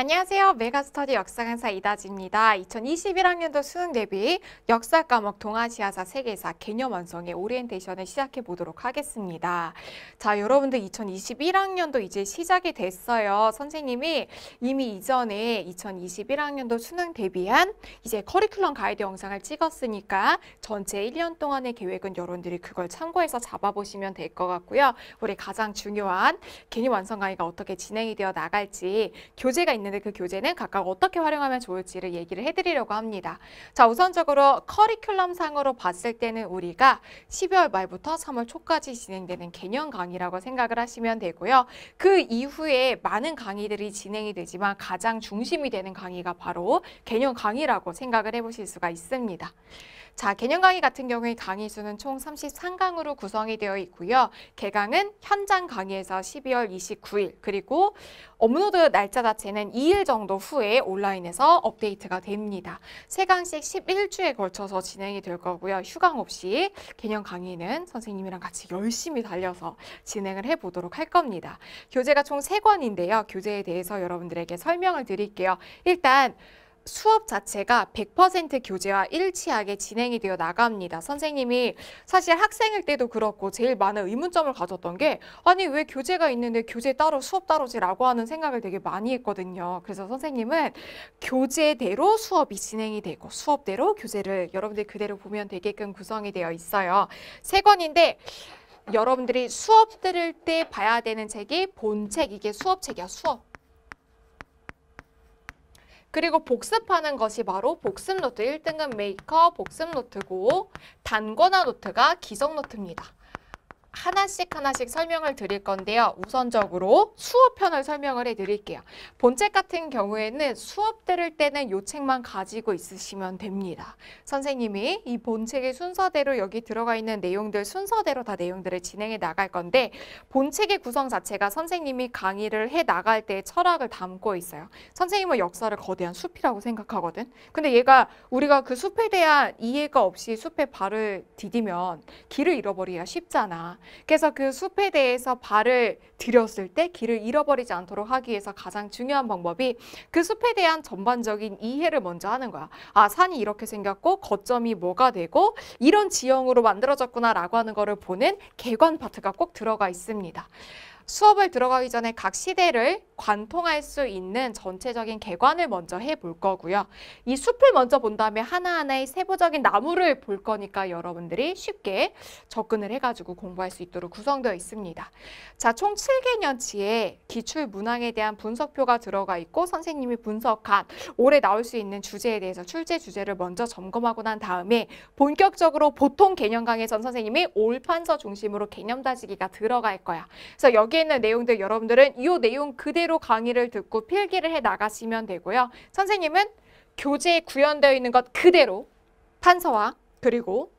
안녕하세요. 메가스터디 역사 강사 이다지입니다. 2021학년도 수능 대비 역사 과목 동아시아사 세계사 개념 완성의 오리엔테이션을 시작해 보도록 하겠습니다. 자, 여러분들 2021학년도 이제 시작이 됐어요. 선생님이 이미 이전에 2021학년도 수능 대비한 이제 커리큘럼 가이드 영상을 찍었으니까 전체 1년 동안의 계획은 여러분들이 그걸 참고해서 잡아보시면 될 것 같고요. 우리 가장 중요한 개념 완성 강의가 어떻게 진행이 되어 나갈지 교재가 있는 있는데 그 교재는 각각 어떻게 활용하면 좋을지를 얘기를 해드리려고 합니다. 자, 우선적으로 커리큘럼상으로 봤을 때는 우리가 12월 말부터 3월 초까지 진행되는 개념 강의라고 생각을 하시면 되고요. 그 이후에 많은 강의들이 진행이 되지만 가장 중심이 되는 강의가 바로 개념 강의라고 생각을 해보실 수가 있습니다. 자, 개념 강의 같은 경우에 강의 수는 총 33강으로 구성이 되어 있고요. 개강은 현장 강의에서 12월 29일 그리고 업로드 날짜 자체는 2일 정도 후에 온라인에서 업데이트가 됩니다. 3 강씩 11주에 걸쳐서 진행이 될 거고요. 휴강 없이 개념 강의는 선생님이랑 같이 열심히 달려서 진행을 해보도록 할 겁니다. 교재가 총3권인데요 교재에 대해서 여러분들에게 설명을 드릴게요. 일단 수업 자체가 100% 교재와 일치하게 진행이 되어 나갑니다. 선생님이 사실 학생일 때도 그렇고 제일 많은 의문점을 가졌던 게 아니 왜 교재가 있는데 교재 따로 수업 따로지라고 하는 생각을 되게 많이 했거든요. 그래서 선생님은 교재대로 수업이 진행이 되고 수업대로 교재를 여러분들 그대로 보면 되게끔 구성이 되어 있어요. 세 권인데 여러분들이 수업 들을 때 봐야 되는 책이 본책 이게 수업책이야 수업 그리고 복습하는 것이 바로 복습노트 1등급 메이커 복습노트고 단권화 노트가 기성노트입니다. 하나씩 하나씩 설명을 드릴 건데요. 우선적으로 수업편을 설명을 해드릴게요. 본책 같은 경우에는 수업 들을 때는 이 책만 가지고 있으시면 됩니다. 선생님이 이 본책의 순서대로 여기 들어가 있는 내용들 순서대로 다 내용들을 진행해 나갈 건데 본책의 구성 자체가 선생님이 강의를 해 나갈 때 철학을 담고 있어요. 선생님은 역사를 거대한 숲이라고 생각하거든. 근데 얘가 우리가 그 숲에 대한 이해가 없이 숲에 발을 디디면 길을 잃어버리기가 쉽잖아. 그래서 그 숲에 대해서 발을 들였을 때 길을 잃어버리지 않도록 하기 위해서 가장 중요한 방법이 그 숲에 대한 전반적인 이해를 먼저 하는 거야. 아, 산이 이렇게 생겼고 거점이 뭐가 되고 이런 지형으로 만들어졌구나라고 하는 거를 보는 개관 파트가 꼭 들어가 있습니다. 수업을 들어가기 전에 각 시대를 관통할 수 있는 전체적인 개관을 먼저 해볼 거고요. 이 숲을 먼저 본 다음에 하나하나의 세부적인 나무를 볼 거니까 여러분들이 쉽게 접근을 해가지고 공부할 수 있도록 구성되어 있습니다. 자, 총7개년치에 기출 문항에 대한 분석표가 들어가 있고 선생님이 분석한 올해 나올 수 있는 주제에 대해서 출제 주제를 먼저 점검하고 난 다음에 본격적으로 보통 개념 강의 전 선생님이 올판서 중심으로 개념 다지기가 들어갈 거야. 그래서 여기에 있는 내용들 여러분들은 이 내용 그대로 강의를 듣고 필기를 해 나가시면 되고요. 선생님은 교재에 구현되어 있는 것 그대로 판서와 그리고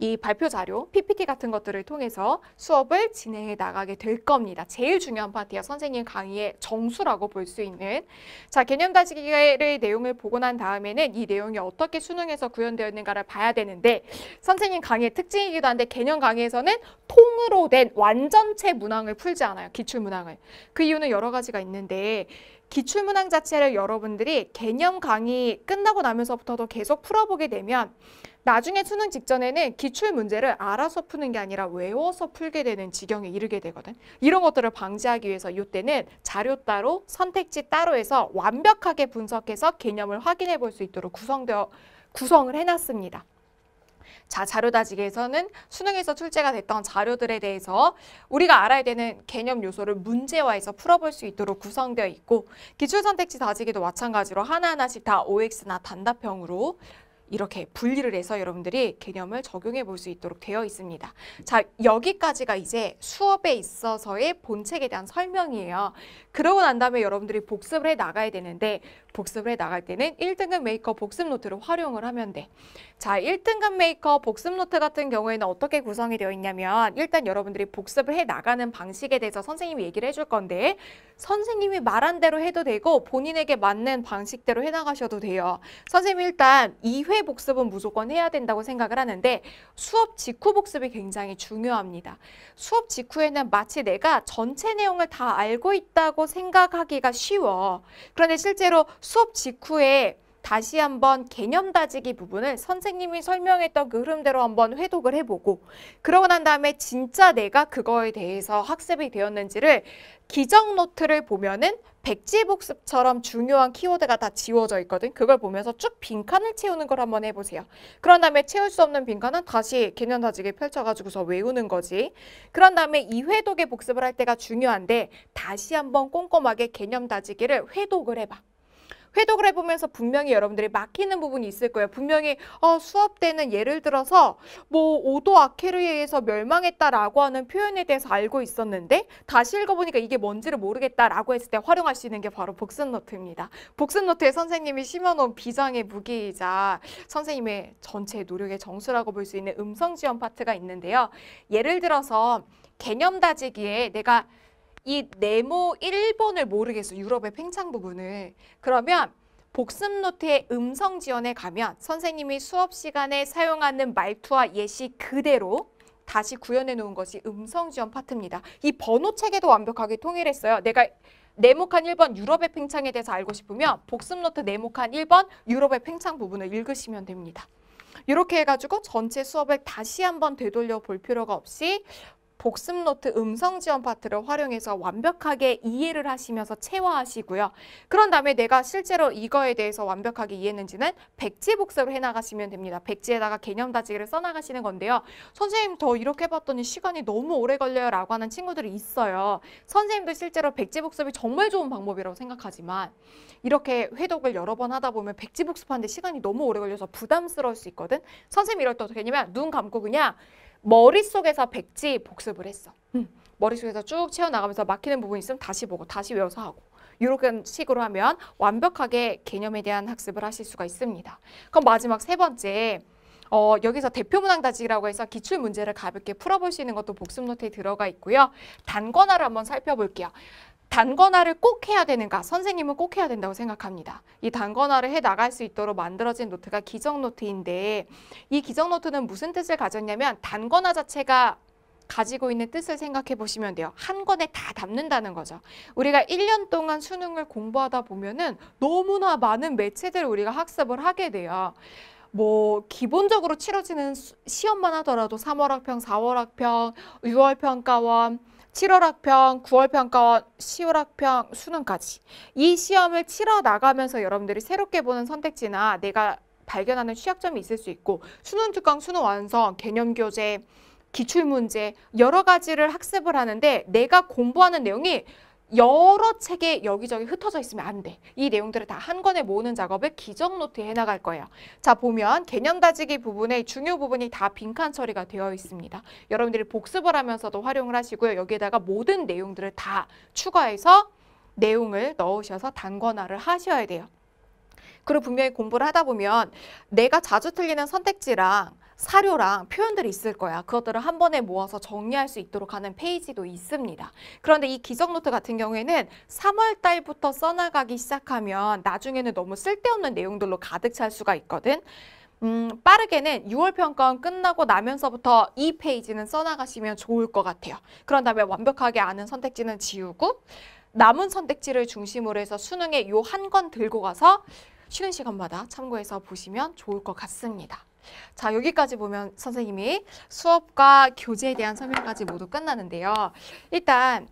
이 발표 자료, PPT 같은 것들을 통해서 수업을 진행해 나가게 될 겁니다. 제일 중요한 파트야 선생님 강의의 정수라고 볼 수 있는 자 개념 다지기의 내용을 보고 난 다음에는 이 내용이 어떻게 수능에서 구현되었는가를 봐야 되는데 선생님 강의의 특징이기도 한데 개념 강의에서는 통으로 된 완전체 문항을 풀지 않아요. 기출 문항을. 그 이유는 여러 가지가 있는데 기출문항 자체를 여러분들이 개념 강의 끝나고 나면서부터도 계속 풀어보게 되면 나중에 수능 직전에는 기출 문제를 알아서 푸는 게 아니라 외워서 풀게 되는 지경에 이르게 되거든. 이런 것들을 방지하기 위해서 이때는 자료 따로 선택지 따로 해서 완벽하게 분석해서 개념을 확인해 볼 수 있도록 구성되어 구성을 해놨습니다. 자, 자료 다지기에서는 수능에서 출제가 됐던 자료들에 대해서 우리가 알아야 되는 개념 요소를 문제화해서 풀어볼 수 있도록 구성되어 있고 기출 선택지 다지기도 마찬가지로 하나하나씩 다 OX나 단답형으로 이렇게 분리를 해서 여러분들이 개념을 적용해 볼 수 있도록 되어 있습니다. 자, 여기까지가 이제 수업에 있어서의 본책에 대한 설명이에요. 그러고 난 다음에 여러분들이 복습을 해 나가야 되는데 복습을 해 나갈 때는 1등급 메이커 복습 노트를 활용을 하면 돼. 자, 1등급 메이커 복습 노트 같은 경우에는 어떻게 구성이 되어 있냐면 일단 여러분들이 복습을 해 나가는 방식에 대해서 선생님이 얘기를 해 줄 건데 선생님이 말한 대로 해도 되고 본인에게 맞는 방식대로 해 나가셔도 돼요. 선생님 일단 2회 전에 복습은 무조건 해야 된다고 생각을 하는데 수업 직후 복습이 굉장히 중요합니다. 수업 직후에는 마치 내가 전체 내용을 다 알고 있다고 생각하기가 쉬워. 그런데 실제로 수업 직후에 다시 한번 개념 다지기 부분을 선생님이 설명했던 그 흐름대로 한번 회독을 해보고 그러고 난 다음에 진짜 내가 그거에 대해서 학습이 되었는지를 기정 노트를 보면은 백지 복습처럼 중요한 키워드가 다 지워져 있거든. 그걸 보면서 쭉 빈칸을 채우는 걸 한번 해보세요. 그런 다음에 채울 수 없는 빈칸은 다시 개념 다지기 펼쳐가지고서 외우는 거지. 그런 다음에 이 회독의 복습을 할 때가 중요한데 다시 한번 꼼꼼하게 개념 다지기를 회독을 해봐. 회독을 해보면서 분명히 여러분들이 막히는 부분이 있을 거예요. 분명히 어, 수업 때는 예를 들어서 뭐 오도 아케르에에서 멸망했다라고 하는 표현에 대해서 알고 있었는데 다시 읽어보니까 이게 뭔지를 모르겠다라고 했을 때 활용할 수 있는 게 바로 복습노트입니다. 복습노트에 선생님이 심어놓은 비장의 무기이자 선생님의 전체 노력의 정수라고 볼 수 있는 음성 지원 파트가 있는데요. 예를 들어서 개념 다지기에 내가 이 네모 1번을 모르겠어. 유럽의 팽창 부분을. 그러면 복습 노트의 음성 지원에 가면 선생님이 수업 시간에 사용하는 말투와 예시 그대로 다시 구현해 놓은 것이 음성 지원 파트입니다. 이 번호 체계도 완벽하게 통일했어요. 내가 네모칸 1번 유럽의 팽창에 대해서 알고 싶으면 복습 노트 네모칸 1번 유럽의 팽창 부분을 읽으시면 됩니다. 이렇게 해가지고 전체 수업을 다시 한번 되돌려 볼 필요가 없이 복습 노트 음성 지원 파트를 활용해서 완벽하게 이해를 하시면서 체화하시고요. 그런 다음에 내가 실제로 이거에 대해서 완벽하게 이해했는지는 백지 복습을 해나가시면 됩니다. 백지에다가 개념 다지기를 써나가시는 건데요. 선생님 더 이렇게 해봤더니 시간이 너무 오래 걸려요 라고 하는 친구들이 있어요. 선생님도 실제로 백지 복습이 정말 좋은 방법이라고 생각하지만 이렇게 회독을 여러 번 하다 보면 백지 복습하는데 시간이 너무 오래 걸려서 부담스러울 수 있거든. 선생님이 럴때 어떻게 하냐면 눈 감고 그냥 머릿속에서 백지 복습을 했어. 음. 머릿속에서 쭉 채워나가면서 막히는 부분이 있으면 다시 보고 다시 외워서 하고 이런 식으로 하면 완벽하게 개념에 대한 학습을 하실 수가 있습니다. 그럼 마지막 세 번째 어, 여기서 대표 문항 다지기라고 해서 기출 문제를 가볍게 풀어볼 수 있는 것도 복습 노트에 들어가 있고요. 단권화를 한번 살펴볼게요. 단권화를 꼭 해야 되는가? 선생님은 꼭 해야 된다고 생각합니다. 이 단권화를 해 나갈 수 있도록 만들어진 노트가 기정노트인데 이 기정노트는 무슨 뜻을 가졌냐면 단권화 자체가 가지고 있는 뜻을 생각해 보시면 돼요. 한 권에 다 담는다는 거죠. 우리가 1년 동안 수능을 공부하다 보면은 너무나 많은 매체들을 우리가 학습을 하게 돼요. 뭐 기본적으로 치러지는 시험만 하더라도 3월 학평, 4월 학평, 6월 평가원, 7월 학평, 9월 평가원, 10월 학평, 수능까지 이 시험을 치러 나가면서 여러분들이 새롭게 보는 선택지나 내가 발견하는 취약점이 있을 수 있고 수능 특강, 수능 완성, 개념 교재, 기출문제 여러 가지를 학습을 하는데 내가 공부하는 내용이 여러 책에 여기저기 흩어져 있으면 안 돼. 이 내용들을 다 한 권에 모으는 작업을 기적노트에 해나갈 거예요. 자 보면 개념 다지기 부분의 중요 부분이 다 빈칸 처리가 되어 있습니다. 여러분들이 복습을 하면서도 활용을 하시고요. 여기에다가 모든 내용들을 다 추가해서 내용을 넣으셔서 단권화를 하셔야 돼요. 그리고 분명히 공부를 하다 보면 내가 자주 틀리는 선택지랑 사료랑 표현들이 있을 거야. 그것들을 한 번에 모아서 정리할 수 있도록 하는 페이지도 있습니다. 그런데 이 기적노트 같은 경우에는 3월 달부터 써나가기 시작하면 나중에는 너무 쓸데없는 내용들로 가득 찰 수가 있거든. 음, 빠르게는 6월 평가원 끝나고 나면서부터 이 페이지는 써나가시면 좋을 것 같아요. 그런 다음에 완벽하게 아는 선택지는 지우고 남은 선택지를 중심으로 해서 수능에 요 한 권 들고 가서 쉬는 시간마다 참고해서 보시면 좋을 것 같습니다. 자, 여기까지 보면 선생님이 수업과 교재에 대한 설명까지 모두 끝나는데요. 일단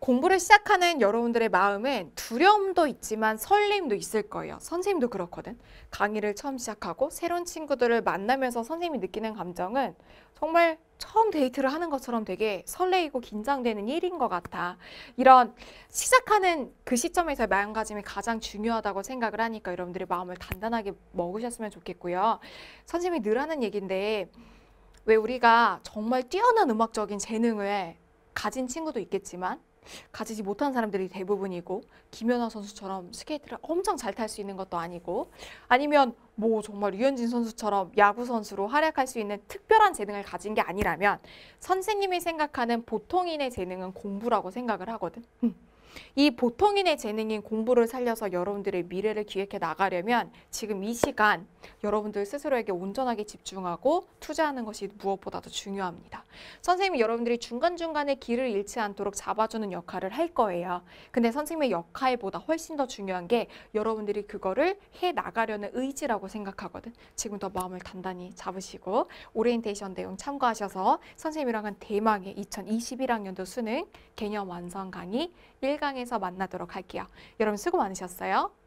공부를 시작하는 여러분들의 마음엔 두려움도 있지만 설렘도 있을 거예요. 선생님도 그렇거든. 강의를 처음 시작하고 새로운 친구들을 만나면서 선생님이 느끼는 감정은 정말 처음 데이트를 하는 것처럼 되게 설레이고 긴장되는 일인 것 같아. 이런 시작하는 그시점에서 마음가짐이 가장 중요하다고 생각을 하니까 여러분들의 마음을 단단하게 먹으셨으면 좋겠고요. 선생님이 늘 하는 얘기인데 왜 우리가 정말 뛰어난 음악적인 재능을 가진 친구도 있겠지만 가지지 못한 사람들이 대부분이고 김연아 선수처럼 스케이트를 엄청 잘 탈 수 있는 것도 아니고 아니면 뭐 정말 유현진 선수처럼 야구 선수로 활약할 수 있는 특별한 재능을 가진 게 아니라면 선생님이 생각하는 보통인의 재능은 공부라고 생각을 하거든. 음. 이 보통인의 재능인 공부를 살려서 여러분들의 미래를 기획해 나가려면 지금 이 시간 여러분들 스스로에게 온전하게 집중하고 투자하는 것이 무엇보다도 중요합니다. 선생님이 여러분들이 중간중간에 길을 잃지 않도록 잡아주는 역할을 할 거예요. 근데 선생님의 역할보다 훨씬 더 중요한 게 여러분들이 그거를 해 나가려는 의지라고 생각하거든. 지금 더 마음을 단단히 잡으시고 오리엔테이션 내용 참고하셔서 선생님이랑은 대망의 2021학년도 수능 개념 완성 강의 1강에서 만나도록 할게요. 여러분 수고 많으셨어요.